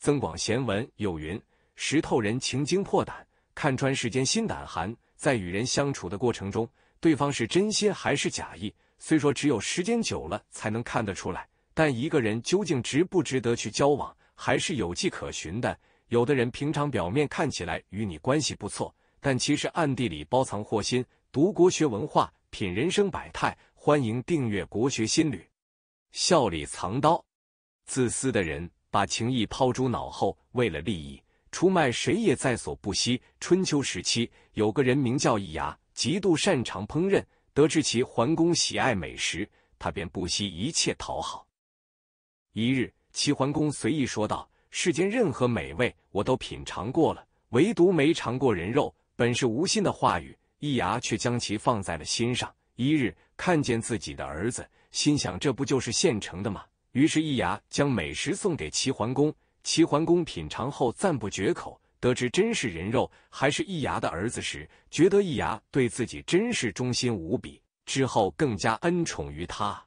增广贤文有云：“石头人情精破胆，看穿世间心胆寒。”在与人相处的过程中，对方是真心还是假意，虽说只有时间久了才能看得出来，但一个人究竟值不值得去交往，还是有迹可循的。有的人平常表面看起来与你关系不错，但其实暗地里包藏祸心。读国学文化，品人生百态，欢迎订阅《国学心旅》。笑里藏刀，自私的人。把情谊抛诸脑后，为了利益出卖谁也在所不惜。春秋时期，有个人名叫易牙，极度擅长烹饪。得知齐桓公喜爱美食，他便不惜一切讨好。一日，齐桓公随意说道：“世间任何美味我都品尝过了，唯独没尝过人肉。”本是无心的话语，易牙却将其放在了心上。一日看见自己的儿子，心想：“这不就是现成的吗？”于是，易牙将美食送给齐桓公。齐桓公品尝后赞不绝口，得知真是人肉，还是易牙的儿子时，觉得易牙对自己真是忠心无比。之后更加恩宠于他。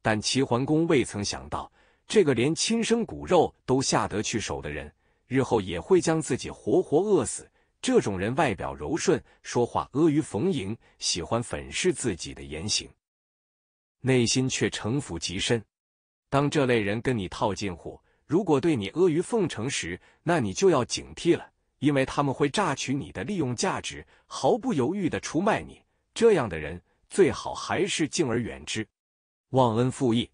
但齐桓公未曾想到，这个连亲生骨肉都下得去手的人，日后也会将自己活活饿死。这种人外表柔顺，说话阿谀逢迎，喜欢粉饰自己的言行，内心却城府极深。当这类人跟你套近乎，如果对你阿谀奉承时，那你就要警惕了，因为他们会榨取你的利用价值，毫不犹豫的出卖你。这样的人最好还是敬而远之。忘恩负义，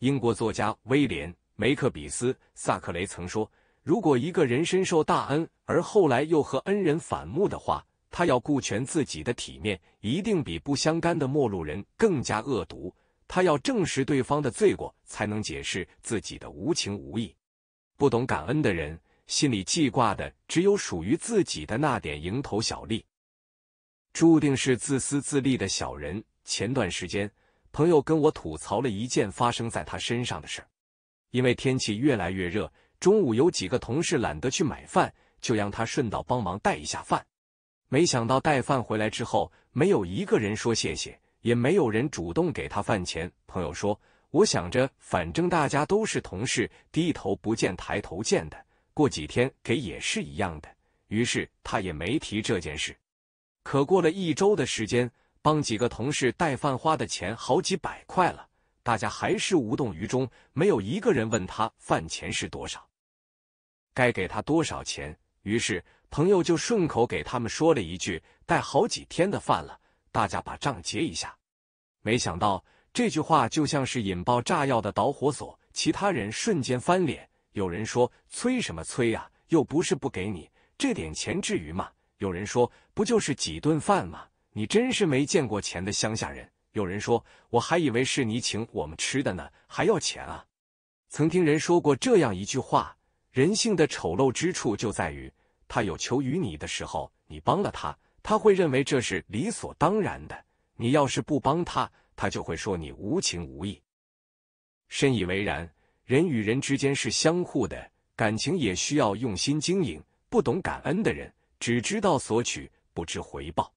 英国作家威廉·梅克比斯·萨克雷曾说：“如果一个人深受大恩，而后来又和恩人反目的话，他要顾全自己的体面，一定比不相干的陌路人更加恶毒。”他要证实对方的罪过，才能解释自己的无情无义、不懂感恩的人，心里记挂的只有属于自己的那点蝇头小利，注定是自私自利的小人。前段时间，朋友跟我吐槽了一件发生在他身上的事儿：因为天气越来越热，中午有几个同事懒得去买饭，就让他顺道帮忙带一下饭。没想到带饭回来之后，没有一个人说谢谢。也没有人主动给他饭钱。朋友说：“我想着，反正大家都是同事，低头不见抬头见的，过几天给也是一样的。”于是他也没提这件事。可过了一周的时间，帮几个同事带饭花的钱好几百块了，大家还是无动于衷，没有一个人问他饭钱是多少，该给他多少钱。于是朋友就顺口给他们说了一句：“带好几天的饭了。”大家把账结一下。没想到这句话就像是引爆炸药的导火索，其他人瞬间翻脸。有人说：“催什么催呀？又不是不给你这点钱，至于吗？”有人说：“不就是几顿饭吗？你真是没见过钱的乡下人。”有人说：“我还以为是你请我们吃的呢，还要钱啊！”曾听人说过这样一句话：“人性的丑陋之处就在于，他有求于你的时候，你帮了他。”他会认为这是理所当然的。你要是不帮他，他就会说你无情无义。深以为然，人与人之间是相互的，感情也需要用心经营。不懂感恩的人，只知道索取，不知回报。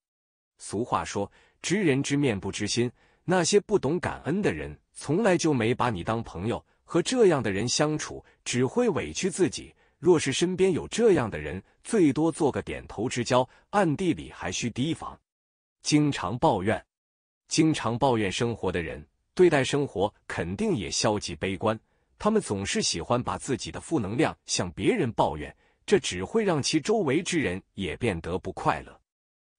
俗话说，知人知面不知心。那些不懂感恩的人，从来就没把你当朋友。和这样的人相处，只会委屈自己。若是身边有这样的人，最多做个点头之交，暗地里还需提防。经常抱怨、经常抱怨生活的人，对待生活肯定也消极悲观。他们总是喜欢把自己的负能量向别人抱怨，这只会让其周围之人也变得不快乐。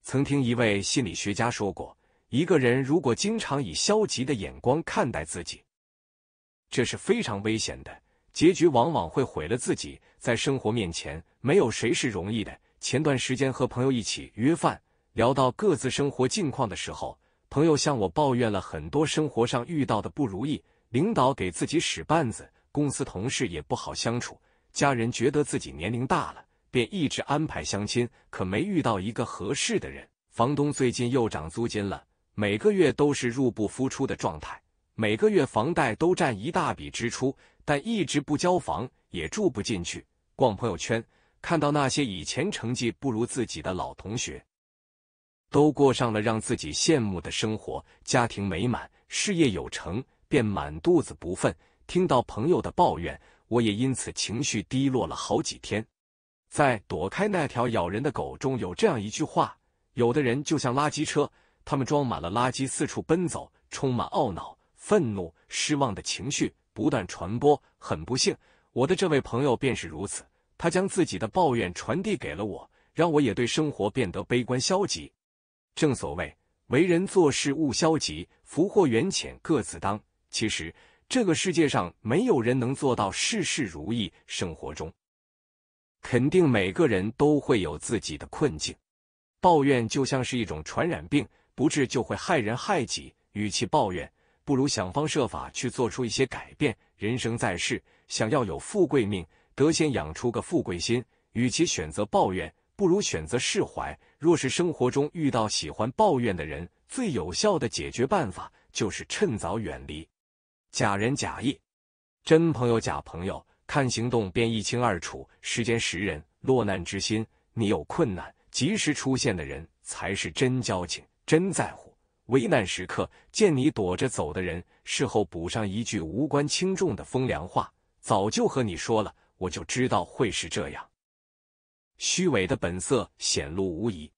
曾听一位心理学家说过，一个人如果经常以消极的眼光看待自己，这是非常危险的。结局往往会毁了自己。在生活面前，没有谁是容易的。前段时间和朋友一起约饭，聊到各自生活近况的时候，朋友向我抱怨了很多生活上遇到的不如意：领导给自己使绊子，公司同事也不好相处，家人觉得自己年龄大了，便一直安排相亲，可没遇到一个合适的人。房东最近又涨租金了，每个月都是入不敷出的状态，每个月房贷都占一大笔支出。但一直不交房，也住不进去。逛朋友圈，看到那些以前成绩不如自己的老同学，都过上了让自己羡慕的生活，家庭美满，事业有成，便满肚子不忿。听到朋友的抱怨，我也因此情绪低落了好几天。在躲开那条咬人的狗中，有这样一句话：有的人就像垃圾车，他们装满了垃圾，四处奔走，充满懊恼、愤怒、失望的情绪。不断传播。很不幸，我的这位朋友便是如此。他将自己的抱怨传递给了我，让我也对生活变得悲观消极。正所谓，为人做事勿消极，福祸缘浅各自当。其实，这个世界上没有人能做到事事如意。生活中，肯定每个人都会有自己的困境。抱怨就像是一种传染病，不治就会害人害己。与其抱怨。不如想方设法去做出一些改变。人生在世，想要有富贵命，得先养出个富贵心。与其选择抱怨，不如选择释怀。若是生活中遇到喜欢抱怨的人，最有效的解决办法就是趁早远离。假仁假义，真朋友假朋友，看行动便一清二楚。时间识人，落难之心，你有困难及时出现的人才是真交情，真在乎。危难时刻见你躲着走的人，事后补上一句无关轻重的风凉话。早就和你说了，我就知道会是这样。虚伪的本色显露无疑。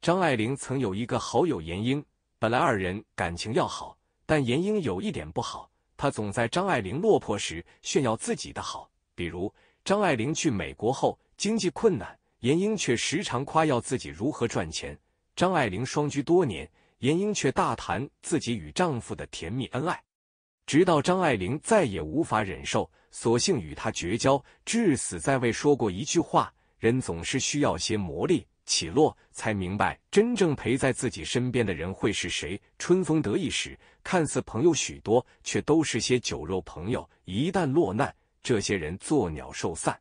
张爱玲曾有一个好友闫英，本来二人感情要好，但闫英有一点不好，她总在张爱玲落魄时炫耀自己的好。比如张爱玲去美国后经济困难，闫英却时常夸耀自己如何赚钱。张爱玲双居多年。闫英却大谈自己与丈夫的甜蜜恩爱，直到张爱玲再也无法忍受，索性与他绝交，至死再未说过一句话。人总是需要些磨砺、起落，才明白真正陪在自己身边的人会是谁。春风得意时，看似朋友许多，却都是些酒肉朋友；一旦落难，这些人作鸟兽散。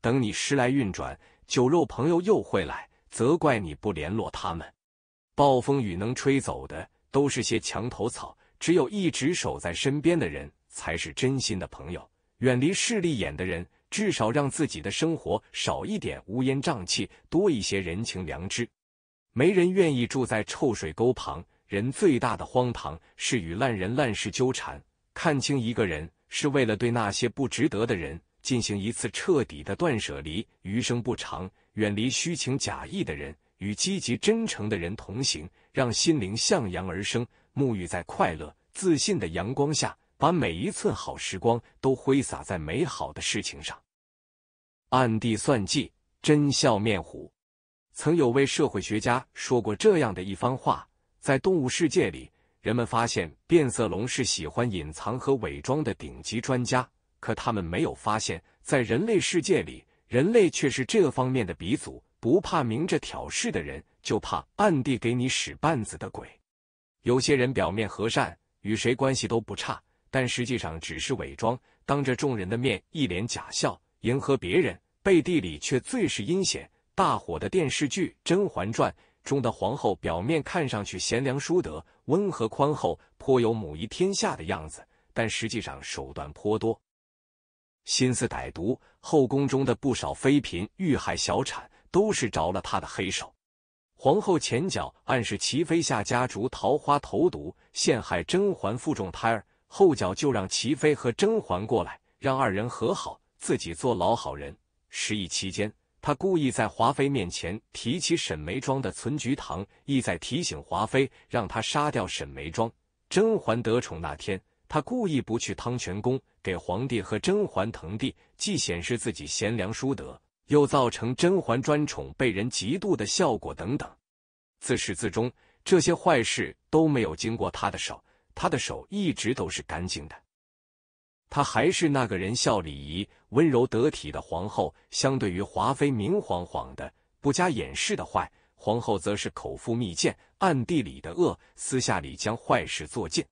等你时来运转，酒肉朋友又会来责怪你不联络他们。暴风雨能吹走的都是些墙头草，只有一直守在身边的人才是真心的朋友。远离势利眼的人，至少让自己的生活少一点乌烟瘴气，多一些人情良知。没人愿意住在臭水沟旁。人最大的荒唐是与烂人烂事纠缠。看清一个人，是为了对那些不值得的人进行一次彻底的断舍离。余生不长，远离虚情假意的人。与积极真诚的人同行，让心灵向阳而生，沐浴在快乐、自信的阳光下，把每一寸好时光都挥洒在美好的事情上。暗地算计，真笑面虎。曾有位社会学家说过这样的一番话：在动物世界里，人们发现变色龙是喜欢隐藏和伪装的顶级专家，可他们没有发现，在人类世界里，人类却是这方面的鼻祖。不怕明着挑事的人，就怕暗地给你使绊子的鬼。有些人表面和善，与谁关系都不差，但实际上只是伪装，当着众人的面一脸假笑，迎合别人，背地里却最是阴险。大火的电视剧《甄嬛传》中的皇后，表面看上去贤良淑德、温和宽厚，颇有母仪天下的样子，但实际上手段颇多，心思歹毒。后宫中的不少妃嫔遇害、小产。都是着了他的黑手。皇后前脚暗示齐妃下家族桃花投毒陷害甄嬛腹中胎儿，后脚就让齐妃和甄嬛过来，让二人和好，自己做老好人。十一期间，他故意在华妃面前提起沈眉庄的存菊堂，意在提醒华妃，让他杀掉沈眉庄。甄嬛得宠那天，他故意不去汤泉宫给皇帝和甄嬛腾地，既显示自己贤良淑德。又造成甄嬛专宠被人嫉妒的效果等等，自始至终，这些坏事都没有经过她的手，她的手一直都是干净的。她还是那个人，孝礼仪温柔得体的皇后。相对于华妃明晃晃的不加掩饰的坏，皇后则是口腹蜜饯，暗地里的恶，私下里将坏事做尽。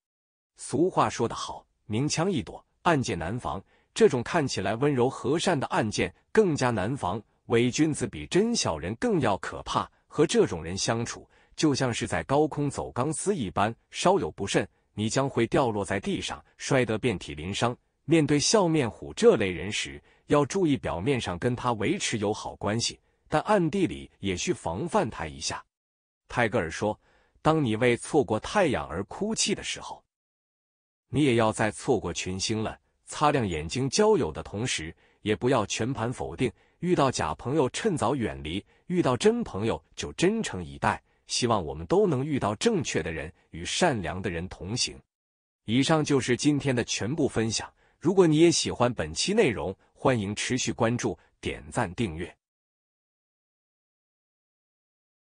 俗话说得好，明枪易躲，暗箭难防。这种看起来温柔和善的案件更加难防，伪君子比真小人更要可怕。和这种人相处，就像是在高空走钢丝一般，稍有不慎，你将会掉落在地上，摔得遍体鳞伤。面对笑面虎这类人时，要注意表面上跟他维持友好关系，但暗地里也需防范他一下。泰戈尔说：“当你为错过太阳而哭泣的时候，你也要再错过群星了。”擦亮眼睛交友的同时，也不要全盘否定。遇到假朋友，趁早远离；遇到真朋友，就真诚以待。希望我们都能遇到正确的人，与善良的人同行。以上就是今天的全部分享。如果你也喜欢本期内容，欢迎持续关注、点赞、订阅。